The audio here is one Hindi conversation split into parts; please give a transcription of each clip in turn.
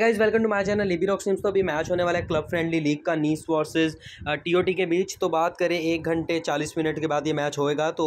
guys welcome to my channel Libby rocks तो अभी मैच होने वाला है क्लब फ्रेंडली लीग का नीस वर्सेस टीओटी के बीच तो बात करें एक घंटे चालीस मिनट के बाद ये मैच होएगा तो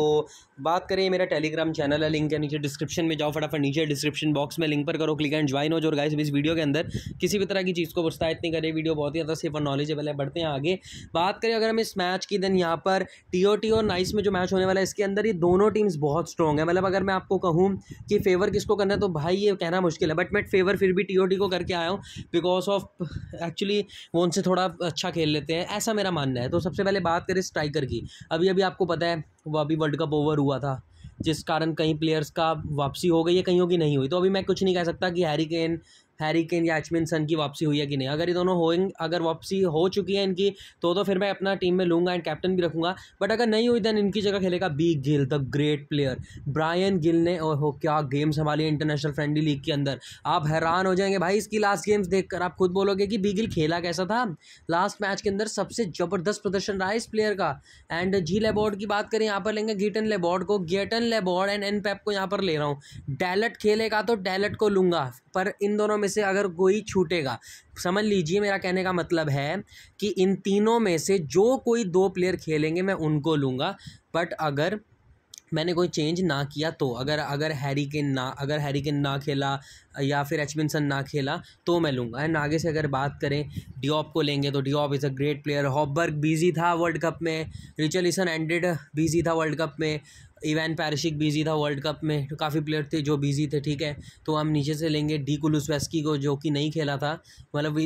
बात करें मेरा टेलीग्राम चैनल है लिंक है नीचे डिस्क्रिप्शन में जाओ फटाफट नीचे डिस्क्रिप्शन बॉक्स में लिंक पर करो क्लिक एंड ज्वाइन हो जो गाइस इस वीडियो के अंदर किसी भी तरह की चीज़ को प्रोत्साहित नहीं करें वीडियो बहुत ही ज़्यादा सेफ और नॉलेजेबल है बढ़ते हैं आगे बात करें अगर हम इस मैच की दिन यहाँ पर टी और नाइस में जो मैच होने वाला है इसके अंदर ये दोनों टीम्स बहुत स्ट्रॉग है मतलब अगर मैं आपको कहूँ कि फेवर किसको करना है तो भाई ये कहना मुश्किल है बट मैं फेवर फिर भी टी को करके आया हूँ बिकॉज ऑफ एक्चुअली वो उनसे थोड़ा अच्छा खेल लेते हैं ऐसा मेरा मानना है तो सबसे पहले बात करें स्ट्राइकर की अभी अभी आपको पता है वो अभी वर्ल्ड कप ओवर हुआ था जिस कारण कई प्लेयर्स का वापसी हो गई है कहीं की नहीं हुई तो अभी मैं कुछ नहीं कह सकता कि हैरी केन हैरी केन या एचमिन सन की वापसी हुई है कि नहीं अगर ये दोनों हो अगर वापसी हो चुकी है इनकी तो तो फिर मैं अपना टीम में लूँगा एंड कैप्टन भी रखूँगा बट अगर नहीं हुई दैन इनकी जगह खेलेगा B Gil the great player Bryan Gil ने और हो क्या गेम संभाली इंटरनेशनल फ्रेंडली लीग के अंदर आप हैरान हो जाएंगे भाई इसकी लास्ट गेम्स देख आप खुद बोलोगे कि बी गिल खेला कैसा था लास्ट मैच के अंदर सबसे ज़बरदस्त प्रदर्शन रहा है इस प्लेयर का एंड जी लेबॉर्ड की बात करें यहाँ पर लेंगे गीटन लेबॉर्ड को Gaetan Laborde and N Pape को यहाँ पर ले रहा हूँ डैलट खेलेगा तो डैलट को लूँगा पर इन दोनों में से अगर कोई छूटेगा समझ लीजिए मेरा कहने का मतलब है कि इन तीनों में से जो कोई दो प्लेयर खेलेंगे मैं उनको लूँगा बट अगर मैंने कोई चेंज ना किया तो अगर अगर हैरी किन ना अगर हैरी किन ना खेला या फिर एचमिनसन ना खेला तो मैं लूँगा एंड आगे से अगर बात करें डिओप को लेंगे तो Diop is a great player Hojbjerg busy था वर्ल्ड कप में रिचलिसन एंडेड बिजी था वर्ल्ड कप में इवान पैरिशिक बिजी था वर्ल्ड कप में काफ़ी प्लेयर थे जो बिजी थे ठीक है तो हम नीचे से लेंगे डी कुलुसवेस्की को जो कि नहीं खेला था मतलब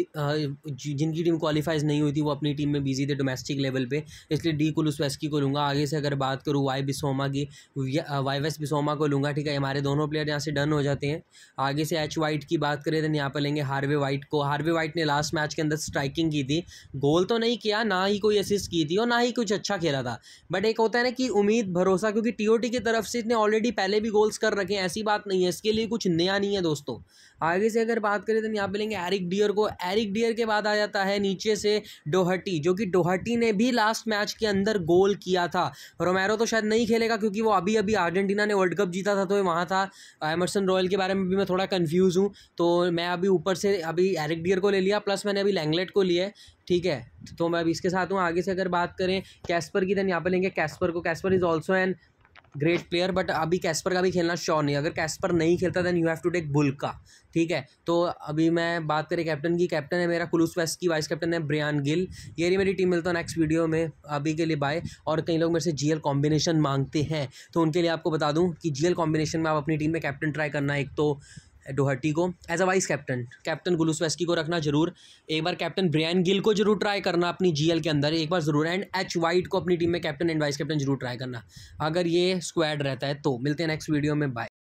जिनकी टीम क्वालिफाइज नहीं हुई थी वो अपनी टीम में बिजी थे डोमेस्टिक लेवल पे इसलिए डी कुलुसवेस्की को लूँगा आगे से अगर बात करूँ वाई बिसोमा की वाई वेस बिसोमा को लूँगा ठीक है हमारे दोनों प्लेयर यहाँ से डन हो जाते हैं आगे से एच वाइट की बात करें तो यहाँ पर लेंगे हार्वे वाइट को हार्वे वाइट ने लास्ट मैच के अंदर स्ट्राइकिंग की थी गोल तो नहीं किया ना ही कोई असिस्ट की थी और ना ही कुछ अच्छा खेला था बट एक होता है ना कि उम्मीद भरोसा क्योंकि टीओटी की तरफ से इतने ऑलरेडी पहले भी गोल्स कर रखे हैं ऐसी बात नहीं है इसके लिए कुछ नया नहीं है दोस्तों आगे से अगर बात करें तो यहाँ पे लेंगे एरिक डियर को एरिक डियर के बाद आ जाता है नीचे से डोहटी जो कि डोहटी ने भी लास्ट मैच के अंदर गोल किया था रोमैरो तो शायद नहीं खेलेगा क्योंकि वो अभी अभी अर्जेंटीना ने वर्ल्ड कप जीता था तो वहाँ था एमरसन रॉयल के बारे में भी मैं थोड़ा कन्फ्यूज़ हूँ तो मैं अभी ऊपर से अभी एरिक डियर को ले लिया प्लस मैंने अभी लैंगलेट को लिया है ठीक है तो मैं अभी इसके साथ हूँ आगे से अगर बात करें कैस्पर की देन यहाँ पर लेंगे कैस्पर को Casper is also an great player but अभी कैस्पर का भी खेलना श्योर नहीं अगर कैस्पर नहीं खेलता then you have to take Bull का ठीक है तो अभी मैं बात करें कैप्टन की कैप्टन है मेरा कुलूस वेस्ट की वाइस कैप्टन है ब्रियान गिल ये रही मेरी टीम मिलता है नेक्स्ट वीडियो में अभी के लिए बाय और कई लोग मेरे से जीएल कॉम्बिनेशन मांगते हैं तो उनके लिए आपको बता दूँ कि जीएल कॉम्बिनेशन में आप अपनी टीम में कैप्टन ट्राई करना एक तो डोहटी को as a vice captain captain Kulusevski को रखना जरूर एक बार कैप्टन ब्रियन गिल को जरूर ट्राई करना अपनी जीएल के अंदर एक बार ज़रूर एंड एच वाइट को अपनी टीम में कैप्टन एंड वाइस कैप्टन जरूर ट्राई करना अगर ये स्क्वाड रहता है तो मिलते हैं नेक्स्ट वीडियो में बाय